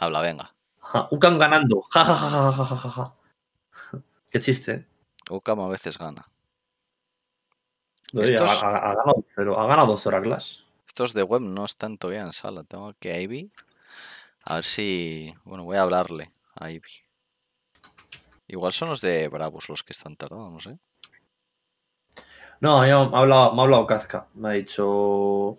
Habla, venga. Ucam ganando. Ja, ja, Qué chiste. Eh. Ucam a veces gana. ha, ganado, pero ha ganado dos Estos de web no están todavía en sala. Tengo que a Ivy. A ver si. Bueno, voy a hablarle a Ivy. Igual son los de Bravos los que están tardados. no sé. No, me ha hablado, me ha Kazka. Me ha dicho.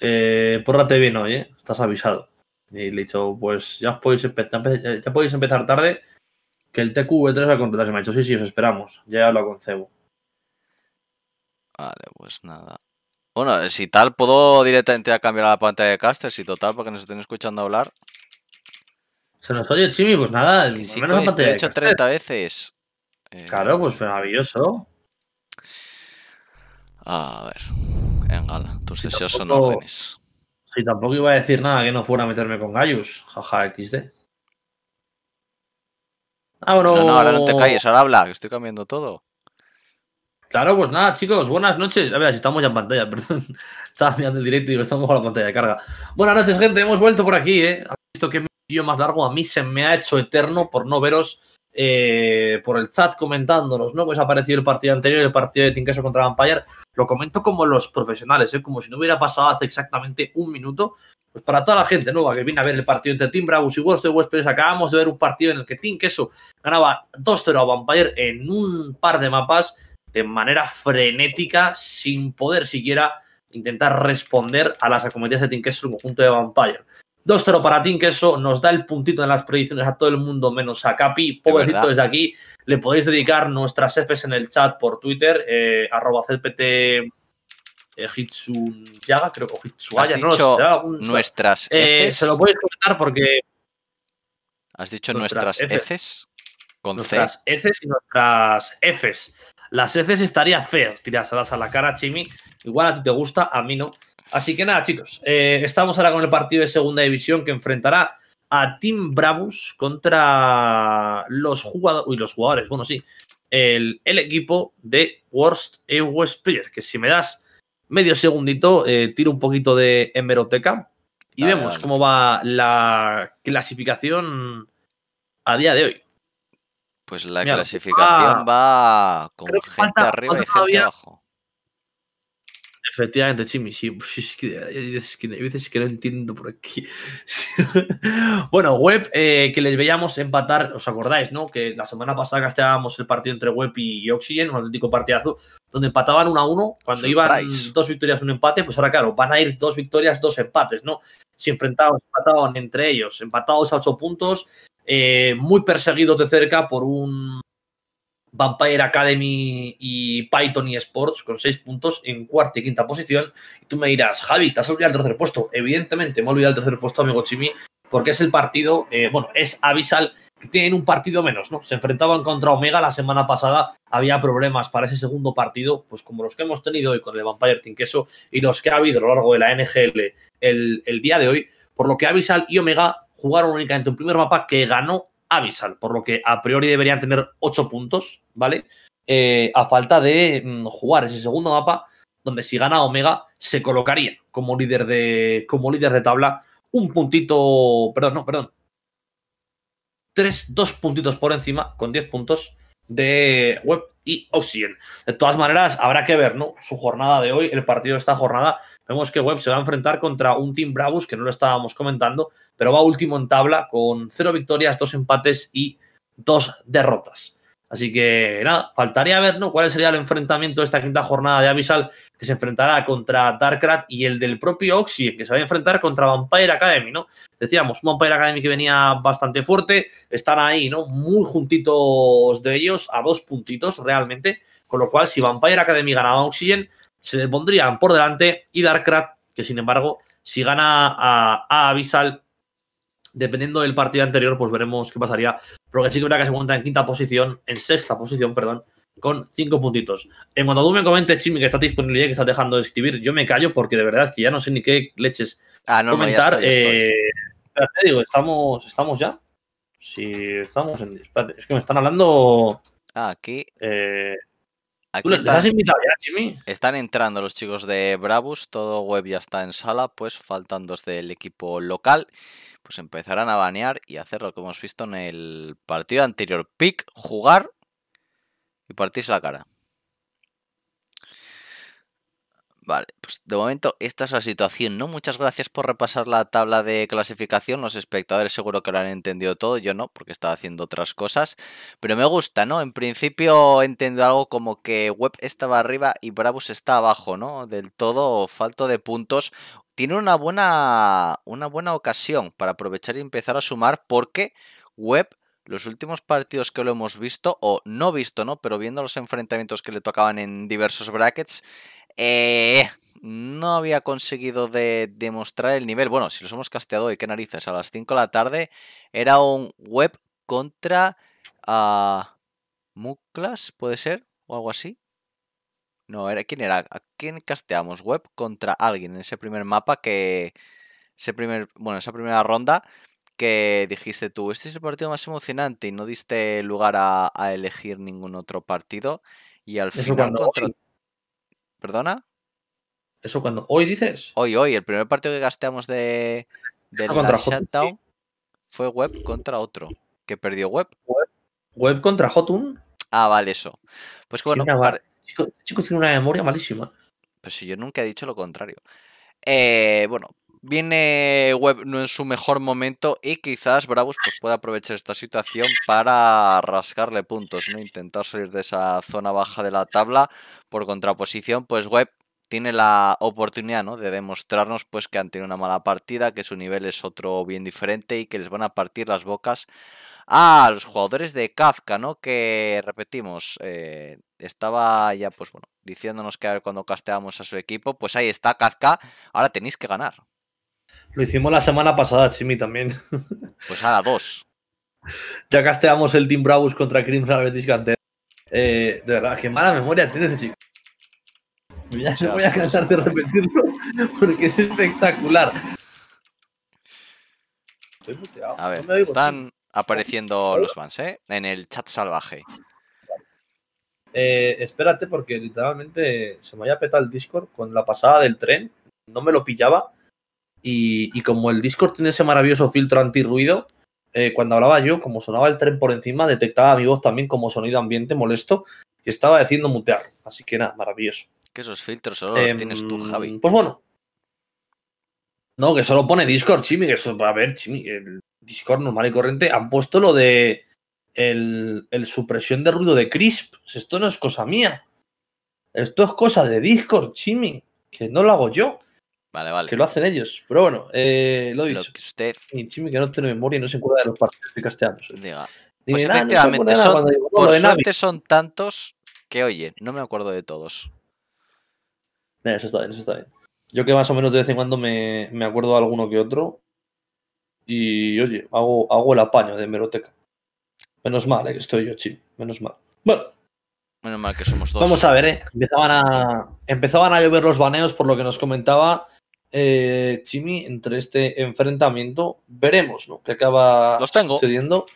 Eh, pórrate bien hoy, eh. Estás avisado. Y le he dicho, pues ya, os podéis empezar, ya podéis empezar tarde, que el TQV3 va a completarse Me ha dicho, sí, sí, os esperamos. Ya he hablado con Cebu. Vale, pues nada. Bueno, si tal, puedo directamente cambiar a la pantalla de caster, si total, porque nos estén escuchando hablar. Se nos oye, Chimi, pues nada, el sí, menos lo he hecho 30 veces. Eh, claro, pues maravilloso. A ver, venga, tus deseos son órdenes. Y tampoco iba a decir nada que no fuera a meterme con Gallus. Jaja, XD. Ah, bueno. No, no, ahora no te calles, ahora habla, que estoy cambiando todo. Claro, pues nada, chicos, buenas noches. A ver, si estamos ya en pantalla, perdón. Estaba mirando el directo y digo, estamos con la pantalla de carga. Buenas noches, gente, hemos vuelto por aquí, ¿eh? Has visto que mi vídeo más largo a mí se me ha hecho eterno por no veros eh, por el chat comentándonos, ¿no? Pues ha aparecido el partido anterior, el partido de Tinkeso contra Vampire. Lo comento como los profesionales, ¿eh? Como si no hubiera pasado hace exactamente un minuto. Pues para toda la gente nueva que viene a ver el partido entre Team Bravos y World of acabamos de ver un partido en el que Team Queso ganaba 2-0 a Vampire en un par de mapas de manera frenética, sin poder siquiera intentar responder a las acometidas de Team Queso en conjunto de Vampire. 2-0 para ti que eso nos da el puntito en las predicciones a todo el mundo, menos a Capi. Pobrecito desde aquí. Le podéis dedicar nuestras Fs en el chat por Twitter, eh, arroba CPT eh, Hitsun Yaga, creo, que Hitsuaya, no Nuestras eh, Se lo podéis comentar porque. ¿Has dicho nuestras, Fs? Con nuestras Fs y nuestras Fs. Las Fs estaría feo tirárselas a la cara, Chimi. Igual a ti te gusta, a mí no. Así que nada, chicos, eh, estamos ahora con el partido de segunda división que enfrentará a Team Bravus contra los jugadores, uy, los jugadores, bueno, sí, el, equipo de Worst West Player, que si me das medio segundito, eh, tiro un poquito de hemeroteca y vemos cómo va la clasificación a día de hoy. Pues la clasificación va, con gente arriba y gente abajo. Efectivamente, Chimi, sí. Es que, hay veces que no entiendo por aquí. bueno, Web, eh, que les veíamos empatar, os acordáis, ¿no? Que la semana pasada gastábamos el partido entre Web y Oxygen, un auténtico partidazo, donde empataban 1 a 1. Cuando iban dos victorias, un empate, pues ahora, claro, van a ir dos victorias, dos empates, ¿no? Si enfrentaban, empataban entre ellos, empatados a ocho puntos, eh, muy perseguidos de cerca por un Vampire Academy y Python y Sports con 6 puntos en cuarta y quinta posición. Y tú me dirás, Javi, te has olvidado el tercer puesto. Evidentemente, me he olvidado el tercer puesto, amigo Chimi, porque es el partido, eh, bueno, es Avisal, que tienen un partido menos, ¿no? Se enfrentaban contra Omega la semana pasada, había problemas para ese segundo partido, pues como los que hemos tenido hoy con el Vampire Queso y los que ha habido a lo largo de la NGL el, el día de hoy, por lo que Avisal y Omega jugaron únicamente un primer mapa que ganó Avisal, por lo que a priori deberían tener 8 puntos, ¿vale? Eh, a falta de mm, jugar ese segundo mapa, donde si gana Omega, se colocaría como líder de, como líder de tabla un puntito, perdón, no, perdón, 3, 2 puntitos por encima, con 10 puntos de Web y Oxygen. De todas maneras, habrá que ver, ¿no? Su jornada de hoy, el partido de esta jornada, Vemos que web se va a enfrentar contra un Team Brabus, que no lo estábamos comentando, pero va último en tabla con cero victorias, dos empates y dos derrotas. Así que nada, faltaría ver cuál sería el enfrentamiento de esta quinta jornada de Abyssal, que se enfrentará contra Darkrat y el del propio Oxy, que se va a enfrentar contra Vampire Academy, ¿no? Decíamos, Vampire Academy que venía bastante fuerte, están ahí, ¿no? Muy juntitos de ellos, a dos puntitos realmente, con lo cual si Vampire Academy ganaba Oxygen, se pondrían por delante y Darkrat, que sin embargo, si gana a, a Avisal, dependiendo del partido anterior, pues veremos qué pasaría. Porque sí que verá que se encuentra en quinta posición, en sexta posición, perdón, con cinco puntitos. En cuanto tú me comentes, Chimi, que está disponible y que estás dejando de escribir, yo me callo porque de verdad que ya no sé ni qué leches ah, comentar. Eh, digo, ¿estamos, ¿estamos ya? Sí, estamos en... es que me están hablando... Ah, aquí. Eh, están, entrando los chicos de Bravus, todo web ya está en sala, pues faltan dos del equipo local, pues empezarán a banear y hacer lo que hemos visto en el partido anterior, pick, jugar y partirse la cara. Vale, pues de momento esta es la situación, ¿no? Muchas gracias por repasar la tabla de clasificación. Los espectadores seguro que lo han entendido todo, yo no, porque estaba haciendo otras cosas. Pero me gusta, ¿no? En principio entiendo algo como que Web estaba arriba y Bravus está abajo, ¿no? Del todo, falto de puntos. Tiene una buena, una buena ocasión para aprovechar y empezar a sumar porque Web los últimos partidos que lo hemos visto, o no visto, ¿no? Pero viendo los enfrentamientos que le tocaban en diversos brackets, eh, no había conseguido demostrar el nivel. Bueno, si los hemos casteado hoy, qué narices, a las 5 de la tarde, era un web contra ¿Muclas ah, Muklas, ¿puede ser? O algo así. No, era, ¿quién era? ¿A quién casteamos? Web contra alguien en ese primer mapa que... Ese primer, bueno, esa primera ronda que dijiste tú, este es el partido más emocionante y no diste lugar a, elegir ningún otro partido. Y al final contra... ¿Perdona? ¿Eso cuando hoy dices? Hoy, hoy, el primer partido que gasteamos de, de ah, contra fue Web contra otro, que perdió Web. ¿Web, contra Hotun? Ah, vale, eso. Pues que bueno... chicos chico, tiene una memoria malísima. Pero pues si yo nunca he dicho lo contrario. Eh, bueno, viene Web no en su mejor momento y quizás Bravos pues, pueda aprovechar esta situación para rascarle puntos, ¿no? Intentar salir de esa zona baja de la tabla por contraposición, pues Web tiene la oportunidad ¿no? de demostrarnos pues que han tenido una mala partida, que su nivel es otro bien diferente y que les van a partir las bocas a los jugadores de Kazka. ¿no? Que repetimos, eh, estaba ya pues bueno, diciéndonos que a ver cuando casteamos a su equipo, pues ahí está Kazka, ahora tenéis que ganar. Lo hicimos la semana pasada, Chimi, también. Pues la dos. ya casteamos el Team Bravus contra Crimson Betis Eh, de verdad, qué mala memoria tienes, chico. Ya se voy a cansar de repetirlo porque es espectacular. Estoy están apareciendo los fans, ¿eh? En el chat salvaje. Eh, espérate, porque literalmente se me había petado el Discord con la pasada del tren. No me lo pillaba y, como el Discord tiene ese maravilloso filtro antirruido, eh, cuando hablaba yo, como sonaba el tren por encima, detectaba mi voz también como sonido ambiente molesto y estaba diciendo mutear. Así que nada, maravilloso. Que esos filtros solo los tienes tú, em, Javi. Pues bueno. No, que solo pone Discord, Chimi. Que eso, a ver, Chimi, el Discord normal y corriente han puesto lo de el, supresión de ruido de Crisp. Esto no es cosa mía. Esto es cosa de Discord, Chimi. Que no lo hago yo. Vale, vale. Que lo hacen ellos. Pero bueno, eh, lo he dicho. Lo que usted... Y que no tiene memoria y no se acuerda de los partidos que casteamos. Diga. pues efectivamente, son, son tantos que, oye, no me acuerdo de todos. eso está bien, eso está bien. Yo que más o menos de vez en cuando me, me acuerdo de alguno que otro. Y, oye, hago, hago el apaño de meroteca. Menos mal, eh, que estoy yo, Chimi. Menos mal. Bueno, Menos mal que somos dos. Vamos a ver, ¿eh? Empezaban a, empezaban a llover los baneos por lo que nos comentaba eh, Chimi, entre este enfrentamiento. Veremos ¿no? Que acaba sucediendo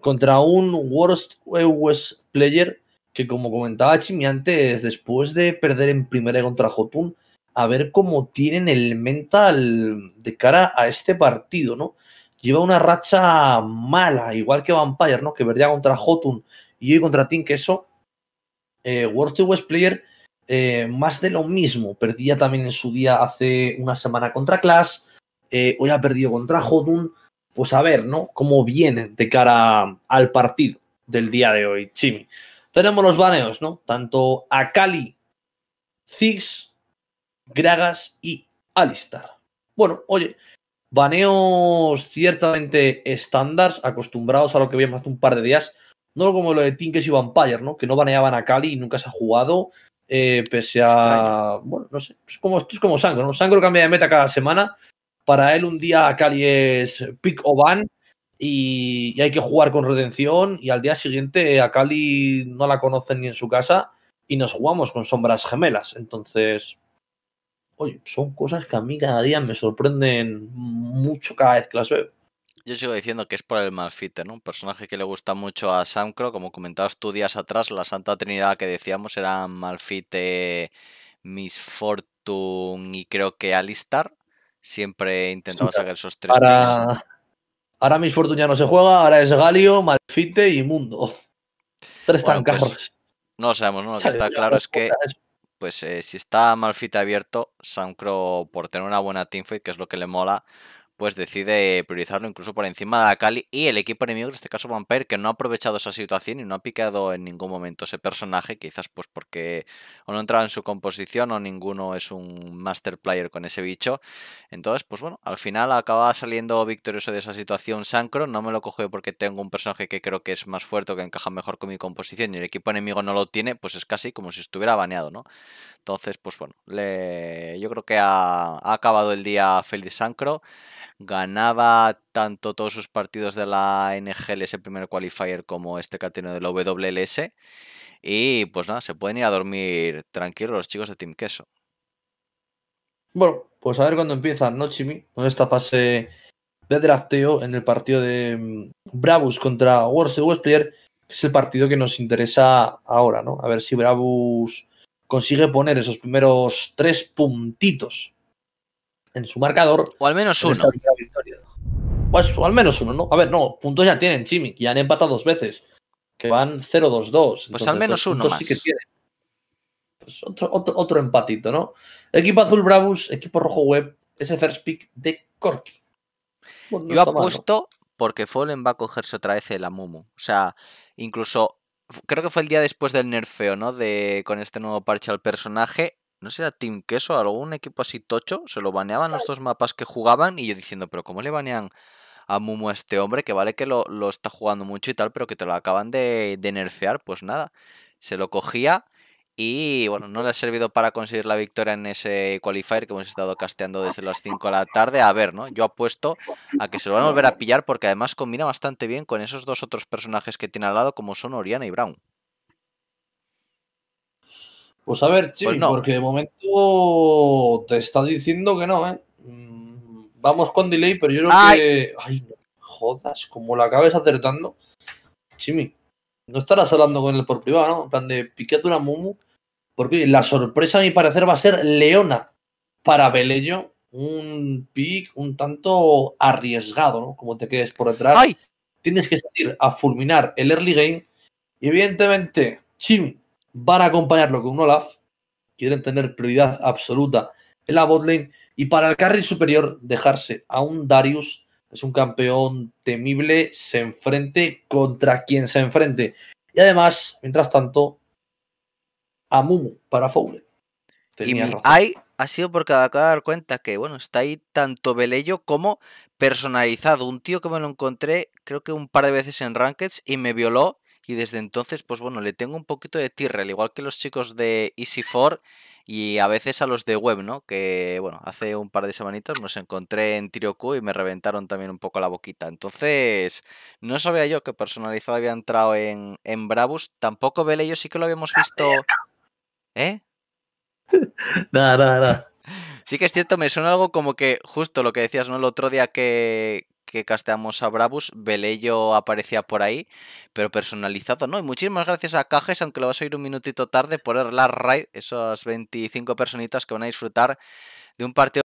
contra un worst US e player que, como comentaba Chimi antes, después de perder en primera contra Hotun a ver cómo tienen el mental de cara a este partido, ¿no? Lleva una racha mala, igual que Vampire, ¿no? Que perdía contra Jotun y hoy contra Team Queso. Eh, worst US e player eh, más de lo mismo. Perdía también en su día hace una semana contra Clash, eh, hoy ha perdido contra Hodun. Pues a ver, ¿no? Cómo vienen de cara al partido del día de hoy, Chimi. Tenemos los baneos, ¿no? Tanto a Cali, Ziggs, Gragas y Alistar. Bueno, oye, baneos ciertamente Estándar, acostumbrados a lo que vimos hace un par de días, no como lo de Tinkers y Vampire, ¿no? Que no baneaban a Cali y nunca se ha jugado. Eh, pese a. Bueno, no sé. Pues como, esto es como Sangro, ¿no? Sangro cambia de meta cada semana. Para él, un día Cali es pick o van. y, hay que jugar con redención. Y al día siguiente, a no la conocen ni en su casa y nos jugamos con sombras gemelas. Entonces, oye, son cosas que a mí cada día me sorprenden mucho cada vez que las veo yo sigo diciendo que es por el Malfite, ¿no? Un personaje que le gusta mucho a Sancro, como comentabas tú días atrás, la Santa Trinidad que decíamos era Malfite, Miss y creo que Alistar. Siempre intentaba sacar esos tres. Ahora, ahora Miss ya no se juega, ahora es Galio, Malfite y Mundo. Tres pues, tan caros. no lo sabemos, ¿no? Lo que está claro es que pues eh, si está Malfite abierto, Sancro por tener una buena teamfight, que es lo que le mola, pues decide priorizarlo incluso por encima de Akali Cali y el equipo enemigo, en este caso Vampire, que no ha aprovechado esa situación y no ha picado en ningún momento ese personaje, quizás pues porque o no entraba en su composición o ninguno es un master player con ese bicho. Entonces, pues bueno, al final acaba saliendo victorioso de esa situación Sancro, no me lo yo porque tengo un personaje que creo que es más fuerte o que encaja mejor con mi composición y el equipo enemigo no lo tiene, pues es casi como si estuviera baneado, ¿no? Entonces, pues bueno, le... yo creo que ha, ha acabado el día feliz Sancro ganaba tanto todos sus partidos de la NGL, ese primer qualifier, como este que ha tenido de la WLS. Y pues nada, se pueden ir a dormir tranquilos los chicos de Team Queso. Bueno, pues a ver cuándo empieza Nochimi Con esta fase de drafteo en el partido de mm, Bravus contra Worst West Player, que es el partido que nos interesa ahora, ¿no? A ver si Bravus consigue poner esos primeros tres puntitos en su marcador. O al menos uno. Pues al menos uno, ¿no? A ver, no, puntos ya tienen, Chimi, ya han empatado dos veces. Que van 0-2-2. Pues al menos uno más. Pues otro, empatito, ¿no? Equipo azul Bravus, equipo rojo web, ese first pick de Corky. Yo apuesto porque Fallen va a cogerse otra vez el Amumu. O sea, incluso creo que fue el día después del nerfeo, ¿no? De con este nuevo parche al personaje no sé, Team Queso, algún equipo así tocho, se lo baneaban los dos mapas que jugaban y yo diciendo, pero ¿cómo le banean a Mumu a este hombre? Que vale que lo, está jugando mucho y tal, pero que te lo acaban de, de nerfear, pues nada, se lo cogía y bueno, no le ha servido para conseguir la victoria en ese qualifier que hemos estado casteando desde las 5 de la tarde. A ver, ¿no? Yo apuesto a que se lo van a volver a pillar porque además combina bastante bien con esos dos otros personajes que tiene al lado como son Oriana y Brown. Pues a ver, Chimi, pues porque de momento te está diciendo que no, ¿eh? Mm, vamos con delay, pero yo creo que. Ay, no jodas, como la acabes acertando. Chimi, no estarás hablando con él por privado, ¿no? En plan de piqueatura mumu. Porque la sorpresa, a mi parecer, va a ser Leona para Belello. Un pick un tanto arriesgado, ¿no? Como te quedes por detrás. ¡Ay! Tienes que salir a fulminar el early game. Y evidentemente, Chimi para acompañarlo con un Olaf, quieren tener prioridad absoluta en la botlane, y para el carry superior dejarse a un Darius, es un campeón temible, se enfrente contra quien se enfrente. Y además, mientras tanto, a Mumu para Fowler. y ha sido porque acabo de dar cuenta que, bueno, está ahí tanto Belello como personalizado. Un tío que me lo encontré, creo que un par de veces en Rankeds y me violó y desde entonces, pues bueno, le tengo un poquito de tirre, al igual que los chicos de Easy 4 y a veces a los de web, ¿no? Que, bueno, hace un par de semanitas nos encontré en Q y me reventaron también un poco la boquita. Entonces, no sabía yo que personalizado había entrado en, en Bravus. Tampoco Vele, yo sí que lo habíamos visto... ¿Eh? Nada, nada, nada. Sí que es cierto, me suena algo como que justo lo que decías, ¿no? El otro día que, que casteamos a Brabus, Belello aparecía por ahí, pero personalizado, ¿no? Y muchísimas gracias a Cajes, aunque lo vas a oír un minutito tarde, por la raid, esas 25 personitas que van a disfrutar de un partido